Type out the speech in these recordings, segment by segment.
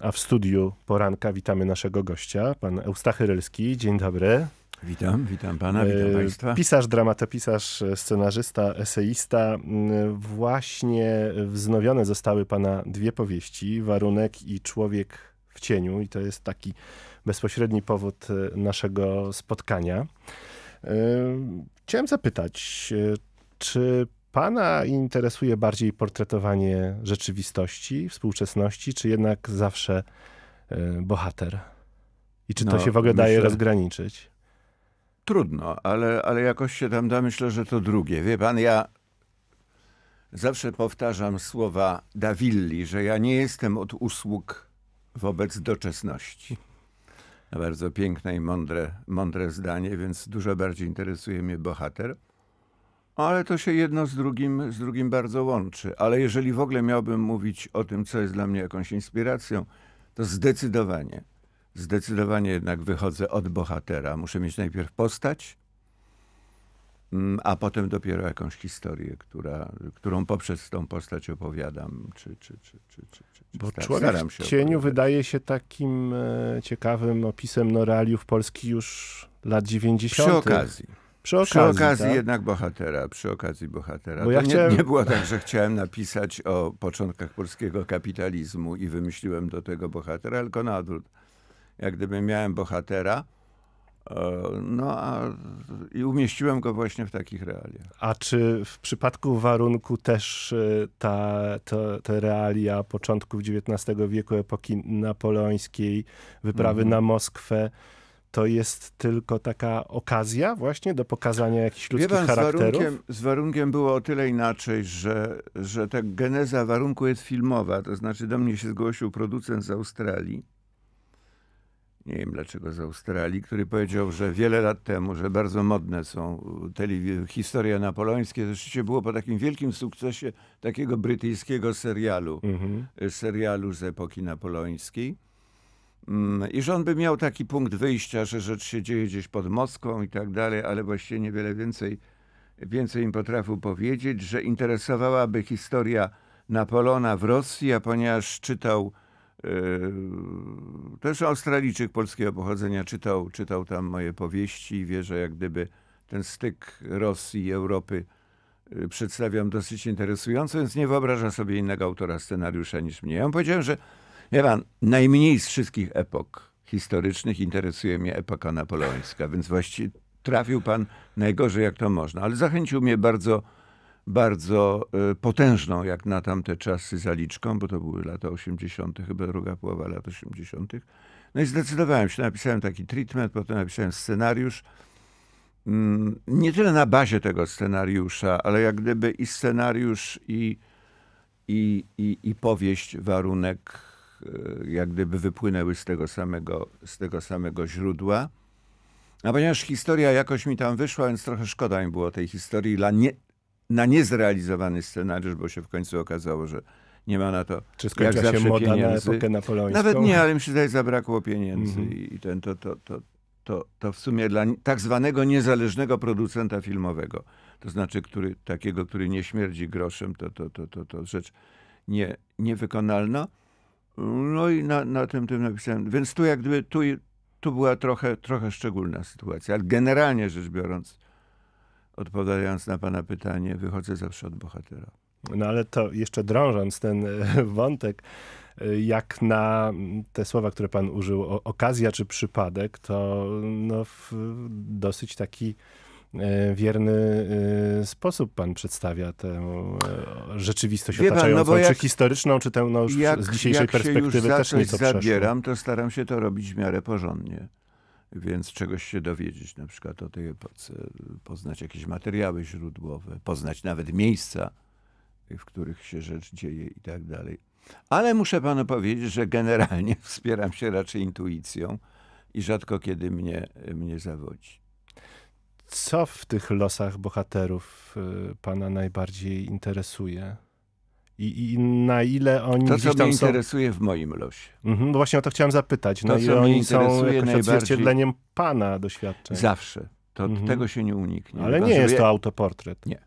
A w studiu poranka witamy naszego gościa, pan Eustachy Rylski. Dzień dobry. Witam, witam pana, witam e, państwa. Pisarz, dramatopisarz, scenarzysta, eseista. E, właśnie wznowione zostały pana dwie powieści, Warunek i Człowiek w cieniu i to jest taki bezpośredni powód e, naszego spotkania. Chciałem zapytać, czy Pana interesuje bardziej portretowanie rzeczywistości, współczesności, czy jednak zawsze e, bohater? I czy to no, się w ogóle myślę, daje rozgraniczyć? Trudno, ale, ale jakoś się tam da. Myślę, że to drugie. Wie pan, ja zawsze powtarzam słowa Dawilli, że ja nie jestem od usług wobec doczesności. Bardzo piękne i mądre, mądre zdanie, więc dużo bardziej interesuje mnie bohater. Ale to się jedno z drugim, z drugim bardzo łączy. Ale jeżeli w ogóle miałbym mówić o tym, co jest dla mnie jakąś inspiracją, to zdecydowanie, zdecydowanie jednak wychodzę od bohatera. Muszę mieć najpierw postać, mm, a potem dopiero jakąś historię, która, którą poprzez tą postać opowiadam. Czy, czy, czy, czy, czy, czy Bo staram, człowiek staram się w cieniu opowiadać. wydaje się takim e, ciekawym opisem no, realiów Polski już lat 90. Przy okazji. Przy okazji, przy okazji tak? jednak bohatera, przy okazji bohatera. Bo ja chciałem... nie, nie było tak, że chciałem napisać o początkach polskiego kapitalizmu i wymyśliłem do tego bohatera, tylko na odwrót. Jak gdyby miałem bohatera, e, no a i umieściłem go właśnie w takich realiach. A czy w przypadku warunku też e, ta, to, te realia początków XIX wieku, epoki napoleońskiej, wyprawy mm -hmm. na Moskwę, to jest tylko taka okazja właśnie do pokazania jakichś ludzkich pan, charakterów? Z warunkiem, z warunkiem było o tyle inaczej, że, że ta geneza warunku jest filmowa. To znaczy do mnie się zgłosił producent z Australii. Nie wiem dlaczego z Australii, który powiedział, że wiele lat temu, że bardzo modne są e, historie napoleońskie. rzeczywiście było po takim wielkim sukcesie takiego brytyjskiego serialu, mhm. e, serialu z epoki napoleońskiej. Mm, I że on by miał taki punkt wyjścia, że rzecz się dzieje gdzieś pod Moskwą i tak dalej, ale właściwie niewiele więcej, więcej im potrafił powiedzieć, że interesowałaby historia Napolona w Rosji, a ponieważ czytał yy, też Australijczyk polskiego pochodzenia, czytał, czytał tam moje powieści i wie, że jak gdyby ten styk Rosji i Europy e, przedstawiam dosyć interesująco, więc nie wyobrażam sobie innego autora scenariusza niż mnie. Ja mu powiedziałem, że ja pan, najmniej z wszystkich epok historycznych interesuje mnie epoka napoleońska, więc właściwie trafił pan najgorzej jak to można. Ale zachęcił mnie bardzo, bardzo e, potężną jak na tamte czasy zaliczką, bo to były lata 80., chyba druga połowa lat 80. No i zdecydowałem się, napisałem taki treatment, potem napisałem scenariusz. Mm, nie tyle na bazie tego scenariusza, ale jak gdyby i scenariusz, i, i, i, i powieść, warunek E, jak gdyby wypłynęły z tego samego, z tego samego źródła. A ponieważ historia jakoś mi tam wyszła, więc trochę szkoda mi było tej historii dla nie, na niezrealizowany scenariusz, bo się w końcu okazało, że nie ma na to Czy jak się moda pieniędzy. na epokę napoleońską? Nawet nie, ale mi się tutaj zabrakło pieniędzy mm -hmm. i ten, to, to, to, to, to w sumie dla tak zwanego niezależnego producenta filmowego, to znaczy który, takiego, który nie śmierdzi groszem, to, to, to, to, to rzecz nie, niewykonalna. No i na, na tym tym napisałem. Więc tu jak gdyby, tu, tu była trochę, trochę szczególna sytuacja, ale generalnie rzecz biorąc, odpowiadając na pana pytanie, wychodzę zawsze od bohatera. No ale to jeszcze drążąc ten e, wątek, e, jak na te słowa, które pan użył, okazja czy przypadek, to no, dosyć taki E, wierny e, sposób pan przedstawia tę e, rzeczywistość Wie otaczającą, pan, no jak, czy historyczną, czy tę no już jak, z dzisiejszej jak perspektywy się już też nieco zabieram, to staram się to robić w miarę porządnie. Więc czegoś się dowiedzieć, na przykład o tej epoce, poznać jakieś materiały źródłowe, poznać nawet miejsca, w których się rzecz dzieje i tak dalej. Ale muszę panu powiedzieć, że generalnie wspieram się raczej intuicją i rzadko kiedy mnie, mnie zawodzi. Co w tych losach bohaterów y, pana najbardziej interesuje? I, i na ile oni to, gdzieś tam mnie interesuje w moim losie. Mhm, no właśnie o to chciałem zapytać. To, na ile oni są najbardziej... odzwierciedleniem pana doświadczeń? Zawsze. To mhm. Tego się nie uniknie. Ale nie jest to autoportret. Nie.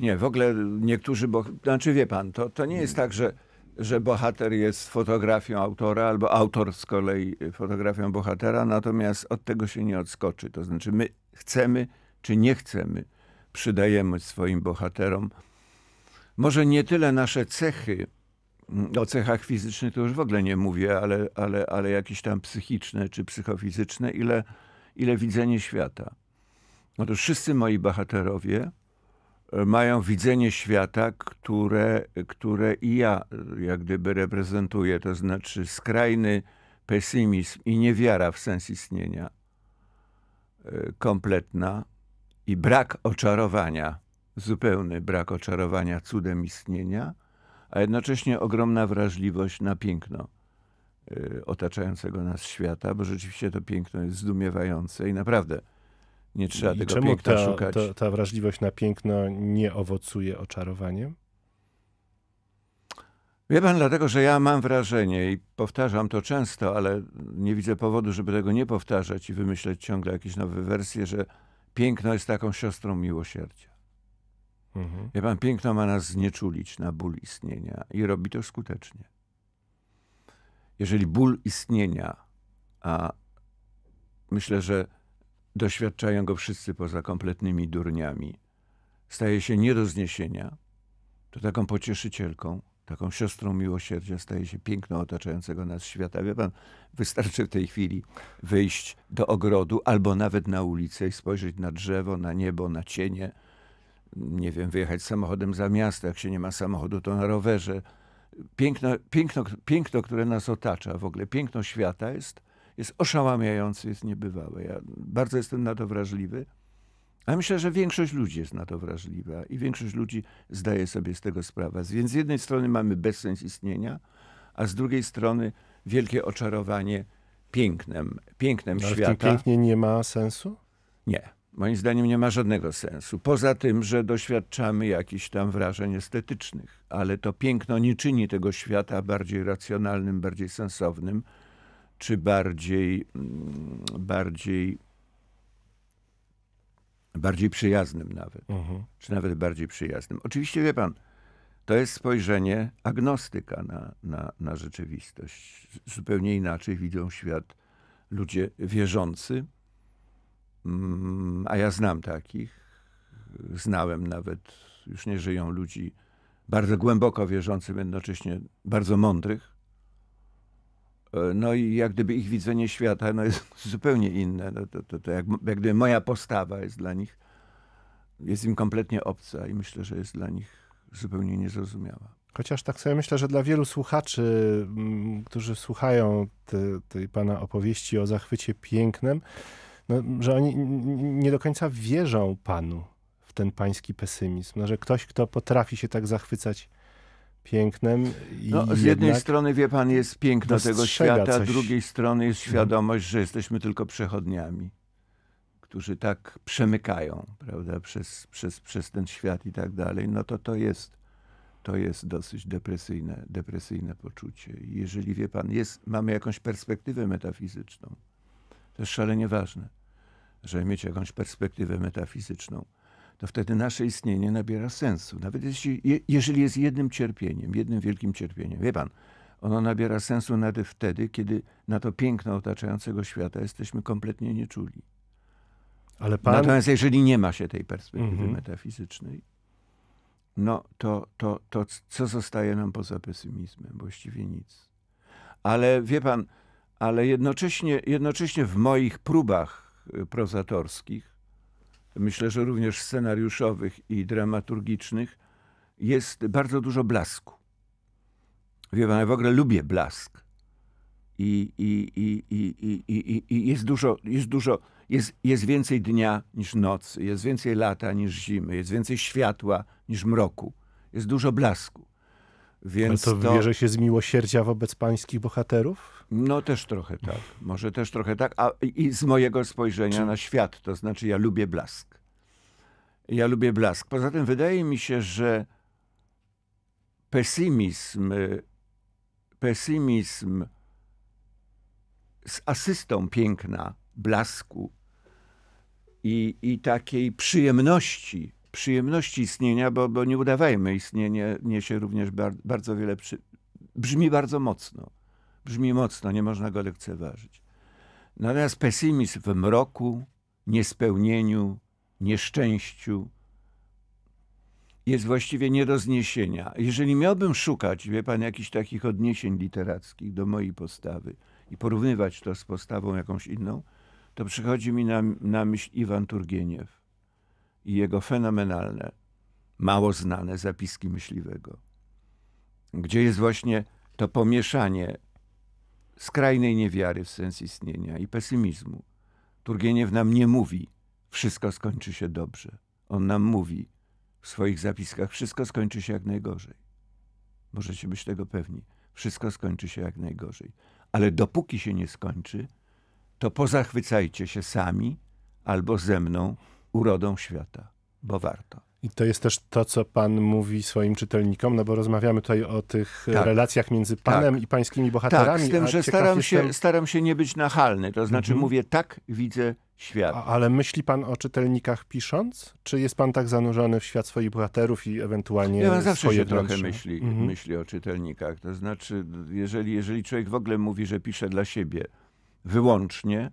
Nie, w ogóle niektórzy, bo, znaczy wie pan, to, to nie jest tak, że, że bohater jest fotografią autora, albo autor z kolei fotografią bohatera, natomiast od tego się nie odskoczy. To znaczy my chcemy czy nie chcemy, przydajemy swoim bohaterom. Może nie tyle nasze cechy, o cechach fizycznych to już w ogóle nie mówię, ale, ale, ale jakieś tam psychiczne czy psychofizyczne, ile, ile widzenie świata. Otóż wszyscy moi bohaterowie e, mają widzenie świata, które, które i ja e, jak gdyby reprezentuję, to znaczy skrajny pesymizm i niewiara w sens istnienia Y, kompletna i brak oczarowania, zupełny brak oczarowania cudem istnienia, a jednocześnie ogromna wrażliwość na piękno y, otaczającego nas świata, bo rzeczywiście to piękno jest zdumiewające i naprawdę nie trzeba I tego czemu piękna ta, szukać. Ta, ta wrażliwość na piękno nie owocuje oczarowaniem? Wie pan, dlatego że ja mam wrażenie i powtarzam to często, ale nie widzę powodu, żeby tego nie powtarzać i wymyśleć ciągle jakieś nowe wersje, że piękno jest taką siostrą miłosierdzia. Mhm. Wie pan, piękno ma nas znieczulić na ból istnienia i robi to skutecznie. Jeżeli ból istnienia, a myślę, że doświadczają go wszyscy poza kompletnymi durniami, staje się nie do zniesienia, to taką pocieszycielką taką siostrą miłosierdzia staje się piękno otaczającego nas świata. Wie pan, wystarczy w tej chwili wyjść do ogrodu albo nawet na ulicę i spojrzeć na drzewo, na niebo, na cienie. Nie wiem, wyjechać samochodem za miasto. Jak się nie ma samochodu, to na rowerze. Piękno, piękno, piękno które nas otacza, w ogóle piękno świata jest, jest oszałamiające, jest niebywałe. Ja bardzo jestem na to wrażliwy. A myślę, że większość ludzi jest na to wrażliwa i większość ludzi zdaje sobie z tego sprawę. Więc z jednej strony mamy bezsens istnienia, a z drugiej strony wielkie oczarowanie pięknem, pięknem Ale świata. pięknie nie ma sensu? Nie. Moim zdaniem nie ma żadnego sensu. Poza tym, że doświadczamy jakichś tam wrażeń estetycznych, ale to piękno nie czyni tego świata bardziej racjonalnym, bardziej sensownym, czy bardziej, mm, bardziej bardziej przyjaznym nawet, mhm. czy nawet bardziej przyjaznym. Oczywiście wie pan, to jest spojrzenie agnostyka na, na, na rzeczywistość. Zupełnie inaczej widzą świat ludzie wierzący, mm, a ja znam takich, znałem nawet, już nie żyją ludzi bardzo głęboko wierzących, jednocześnie bardzo mądrych, E, no i jak gdyby ich widzenie świata no jest zupełnie inne. No to, to, to jak, jak gdyby moja postawa jest dla nich, jest im kompletnie obca i myślę, że jest dla nich zupełnie niezrozumiała. Chociaż tak sobie myślę, że dla wielu słuchaczy, mm, którzy słuchają tej pana opowieści o zachwycie pięknem, no, że oni nie do końca wierzą panu w ten pański pesymizm, no, że ktoś, kto potrafi się tak zachwycać pięknem. no, z jednej strony, wie pan, jest piękno tego świata, z drugiej strony jest mhm. świadomość, że jesteśmy tylko przechodniami, którzy tak przemykają prawda, przez, przez, przez ten świat i tak dalej. No to to jest, to jest dosyć depresyjne, depresyjne poczucie. Jeżeli, wie pan, jest, mamy jakąś perspektywę metafizyczną, to jest szalenie ważne, żeby mieć jakąś perspektywę metafizyczną to wtedy nasze istnienie nabiera sensu. Nawet jeśli, je, jeżeli jest jednym cierpieniem, jednym wielkim cierpieniem. Wie pan, ono nabiera sensu nawet wtedy, kiedy na to piękno otaczającego świata jesteśmy kompletnie nieczuli. Ale pan... Natomiast jeżeli nie ma się tej perspektywy mhm. metafizycznej, no to, to, to co zostaje nam poza pesymizmem? Właściwie nic. Ale wie pan, ale jednocześnie, jednocześnie w moich próbach y, prozatorskich myślę, że również scenariuszowych i dramaturgicznych, jest bardzo dużo blasku. Wie pan, ja w ogóle lubię blask. I, i, i, i, i, i, jest dużo, jest dużo, jest, jest więcej dnia niż nocy, jest więcej lata niż zimy, jest więcej światła niż mroku, jest dużo blasku. Więc to, to bierze się z miłosierdzia wobec pańskich bohaterów? No też trochę tak. Może też trochę tak. A, I z mojego spojrzenia Czy... na świat. To znaczy ja lubię blask. Ja lubię blask. Poza tym wydaje mi się, że pesymizm, y, pesymizm z asystą piękna, blasku i, i takiej przyjemności przyjemności istnienia, bo, bo nie udawajmy, istnienie niesie również bardzo wiele, przy... brzmi bardzo mocno. Brzmi mocno, nie można go lekceważyć. Natomiast pesymizm w mroku, niespełnieniu, nieszczęściu jest właściwie nie do zniesienia. Jeżeli miałbym szukać, wie pan, jakichś takich odniesień literackich do mojej postawy i porównywać to z postawą jakąś inną, to przychodzi mi na, na myśl Iwan Turgieniew i jego fenomenalne, mało znane zapiski myśliwego, gdzie jest właśnie to pomieszanie skrajnej niewiary w sens istnienia i pesymizmu. Turgieniew nam nie mówi, wszystko skończy się dobrze. On nam mówi w swoich zapiskach, wszystko skończy się jak najgorzej. Możecie być tego pewni. Wszystko skończy się jak najgorzej. Ale dopóki się nie skończy, to pozachwycajcie się sami albo ze mną urodą świata, bo warto. I to jest też to, co pan mówi swoim czytelnikom, no bo rozmawiamy tutaj o tych e, tak. relacjach między panem tak. i pańskimi bohaterami. Tak, z tym, że staram się, staram się nie być nachalny, to znaczy mhm. mówię tak, widzę świat. A, ale myśli pan o czytelnikach pisząc? Czy jest pan tak zanurzony w świat swoich bohaterów i ewentualnie Ja zawsze się trochę myśli, mhm. myśli o czytelnikach. To znaczy, jeżeli, jeżeli człowiek w ogóle mówi, że pisze dla siebie wyłącznie,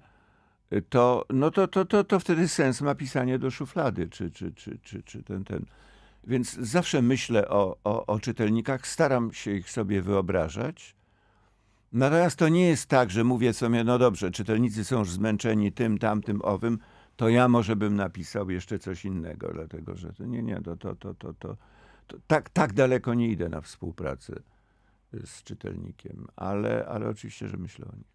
to, no to, to, to, to wtedy sens ma pisanie do szuflady, czy, czy, czy, czy, czy ten, ten. Więc zawsze myślę o, o, o czytelnikach, staram się ich sobie wyobrażać. Natomiast to nie jest tak, że mówię sobie, no dobrze, czytelnicy są już zmęczeni tym, tamtym, owym, to ja może bym napisał jeszcze coś innego, dlatego że to, nie, nie, to, to, to, to, to, to tak, tak daleko nie idę na współpracę z czytelnikiem, ale, ale oczywiście, że myślę o nich.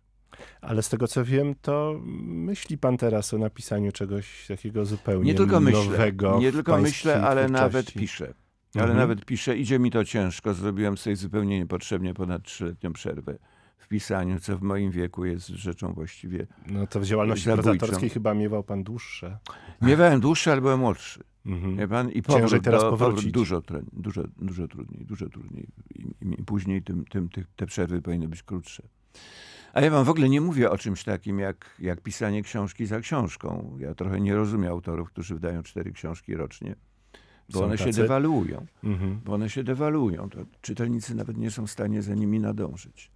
Ale z tego co wiem, to myśli pan teraz o napisaniu czegoś takiego zupełnie nie tylko nowego. Myślę, nie tylko myślę, ale nawet piszę. Ale mhm. nawet piszę, idzie mi to ciężko. Zrobiłem sobie zupełnie niepotrzebnie ponad trzyletnią przerwę w pisaniu, co w moim wieku jest rzeczą właściwie. No to w działalności predatorskiej chyba miewał pan dłuższe. Miewałem dłuższe, ale byłem młodszy. Mhm. pan? I powrót, Ciężej teraz do, powrócić. Dużo, dużo, dużo trudniej, dużo trudniej. I później, tym, tym, te przerwy powinny być krótsze. A ja wam w ogóle nie mówię o czymś takim jak, jak pisanie książki za książką. Ja trochę nie rozumiem autorów, którzy wydają cztery książki rocznie, bo są one tacy? się dewaluują. Mhm. Bo one się dewaluują. To czytelnicy nawet nie są w stanie za nimi nadążyć.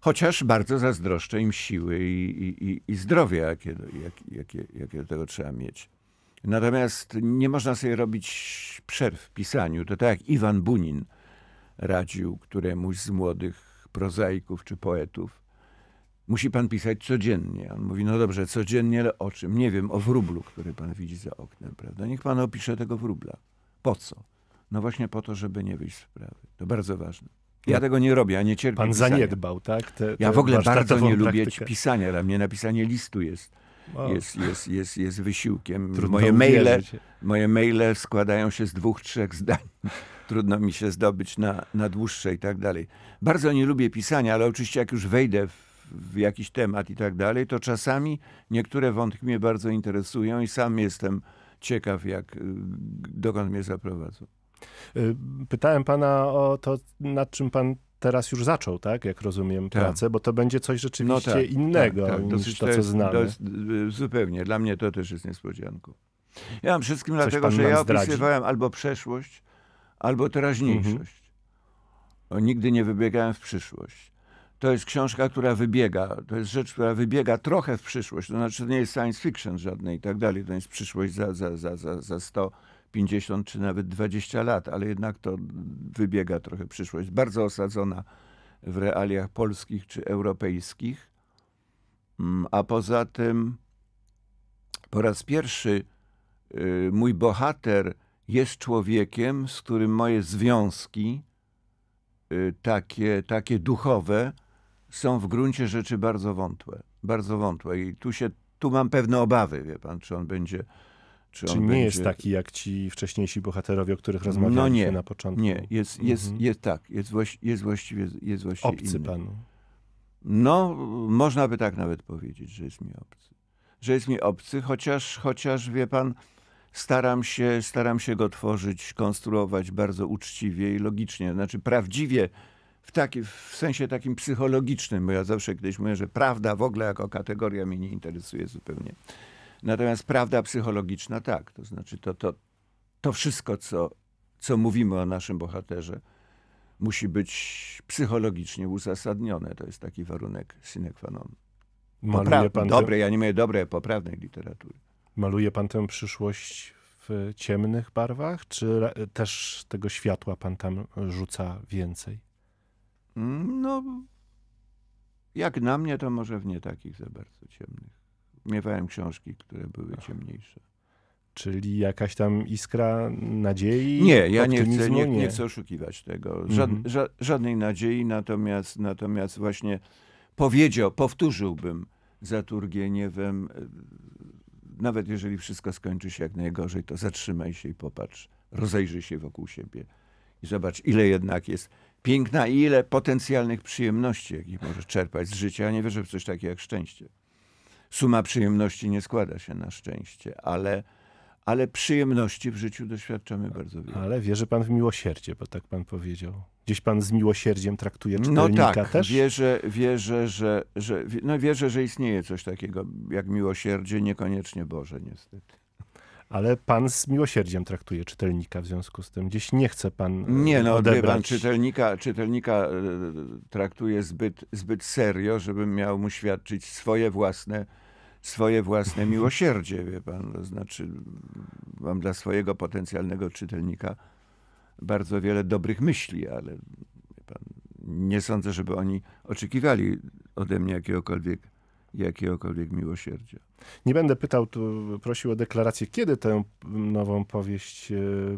Chociaż bardzo zazdroszczę im siły i, i, i zdrowia, jakie, jak, jakie, jakie do tego trzeba mieć. Natomiast nie można sobie robić przerw w pisaniu. To tak jak Iwan Bunin radził któremuś z młodych prozaików czy poetów, musi pan pisać codziennie. On mówi, no dobrze, codziennie, ale o czym? Nie wiem, o wróblu, który pan widzi za oknem, prawda? Niech pan opisze tego wróbla. Po co? No właśnie po to, żeby nie wyjść z sprawy. To bardzo ważne. Ja no. tego nie robię, ja nie cierpię Pan pisania. zaniedbał, tak? Te, te ja w ogóle bardzo nie lubię praktykę. pisania. Dla mnie napisanie listu jest, wow. jest, jest, jest, jest wysiłkiem. moje maile, moje maile składają się z dwóch, trzech zdań trudno mi się zdobyć na, na dłuższe i tak dalej. Bardzo nie lubię pisania, ale oczywiście jak już wejdę w, w jakiś temat i tak dalej, to czasami niektóre wątki mnie bardzo interesują i sam jestem ciekaw, jak, y, dokąd mnie zaprowadzą. Y, pytałem pana o to, nad czym pan teraz już zaczął, tak? Jak rozumiem tak. pracę, bo to będzie coś rzeczywiście no tak, innego tak, tak. niż to, to co znamy. To jest, y, zupełnie. Dla mnie to też jest niespodzianką. Ja mam wszystkim coś dlatego, że ja zdradził. opisywałem albo przeszłość, albo teraźniejszość. Mhm. Nigdy nie wybiegałem w przyszłość. To jest książka, która wybiega. To jest rzecz, która wybiega trochę w przyszłość. To znaczy, to nie jest science fiction żadnej i tak dalej. To jest przyszłość za, za, za, za, za 150 czy nawet 20 lat, ale jednak to wybiega trochę przyszłość. Bardzo osadzona w realiach polskich czy europejskich. Mm, a poza tym po raz pierwszy y, mój bohater jest człowiekiem, z którym moje związki, y, takie, takie duchowe, są w gruncie rzeczy bardzo wątłe. Bardzo wątłe. I tu się, tu mam pewne obawy, wie pan, czy on będzie... Czy, czy on nie będzie... jest taki jak ci wcześniejsi bohaterowie, o których no rozmawialiśmy no nie, na początku? Nie, jest, jest, mhm. jest tak, jest, właś, jest właściwie, jest właściwie Obcy inny. panu. No, można by tak nawet powiedzieć, że jest mi obcy. Że jest mi obcy, chociaż, chociaż wie pan, staram się, staram się go tworzyć, konstruować bardzo uczciwie i logicznie, znaczy prawdziwie w, taki, w sensie takim psychologicznym, bo ja zawsze kiedyś mówię, że prawda w ogóle jako kategoria mnie nie interesuje zupełnie. Natomiast prawda psychologiczna tak, to znaczy to, to, to wszystko, co, co mówimy o naszym bohaterze, musi być psychologicznie uzasadnione. To jest taki warunek sine qua non. Popra- dobre, ja nie mówię dobre, poprawnej literatury maluje pan tę przyszłość w ciemnych barwach, czy też tego światła pan tam rzuca więcej? Mm, no, jak na mnie, to może w nie takich za bardzo ciemnych. Miewałem książki, które były ciemniejsze. Czyli jakaś tam iskra nadziei? Nie, ja nie chcę, nie, nie chcę oszukiwać tego. Żad, mhm. żadnej nadziei, natomiast, natomiast właśnie powiedział, powtórzyłbym za Turgieniewem nawet jeżeli wszystko skończy się jak najgorzej, to zatrzymaj się i popatrz, rozejrzyj się wokół siebie i zobacz, ile jednak jest piękna i ile potencjalnych przyjemności, jakich możesz czerpać z życia. Ja nie wierzę w coś takiego jak szczęście. Suma przyjemności nie składa się na szczęście, ale ale przyjemności w życiu doświadczamy bardzo wiele. Ale wierzy pan w miłosierdzie, bo tak pan powiedział. Gdzieś pan z miłosierdziem traktuje czytelnika no tak, też? Wierzę, wierzę, że, że, no wierzę, że istnieje coś takiego jak miłosierdzie, niekoniecznie Boże niestety. Ale pan z miłosierdziem traktuje czytelnika w związku z tym. Gdzieś nie chce pan e, Nie, no odebrać... pan, czytelnika, czytelnika e, traktuje zbyt, zbyt serio, żebym miał mu świadczyć swoje własne swoje własne miłosierdzie, wie pan. To znaczy, mam dla swojego potencjalnego czytelnika bardzo wiele dobrych myśli, ale pan, nie sądzę, żeby oni oczekiwali ode mnie jakiegokolwiek jakiegokolwiek miłosierdzia. Nie będę pytał, tu prosił o deklarację, kiedy tę nową powieść e,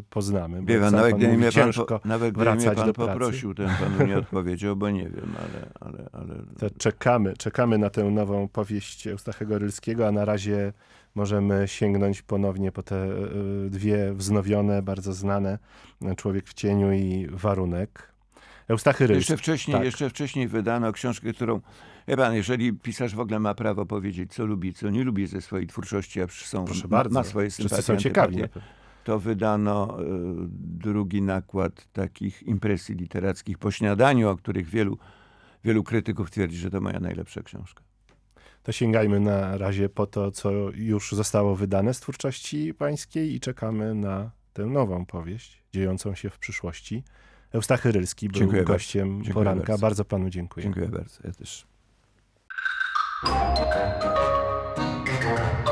poznamy. pan, nawet gdyby mnie pan, po, nawet gdyby mnie pan poprosił, ten pan nie odpowiedział, bo nie wiem, ale... ale, ale... To czekamy, czekamy na tę nową powieść Eustachego Rylskiego, a na razie możemy sięgnąć ponownie po te e, dwie wznowione, bardzo znane e, Człowiek w cieniu i Warunek. Eustachy Jeszcze wcześniej, tak. jeszcze wcześniej wydano książkę, którą... Wie pan, jeżeli pisarz w ogóle ma prawo powiedzieć, co lubi, co nie lubi ze swojej twórczości, a są, Proszę bardzo. ma swoje sympatie. są ciekawie. to wydano e, drugi nakład takich impresji literackich po śniadaniu, o których wielu, wielu krytyków twierdzi, że to moja najlepsza książka. To sięgajmy na razie po to, co już zostało wydane z twórczości pańskiej i czekamy na tę nową powieść dziejącą się w przyszłości. Eustachy Rylski był dziękuję gościem dziękuję poranka. Bardzo. bardzo panu dziękuję. Dziękuję bardzo. Ja też.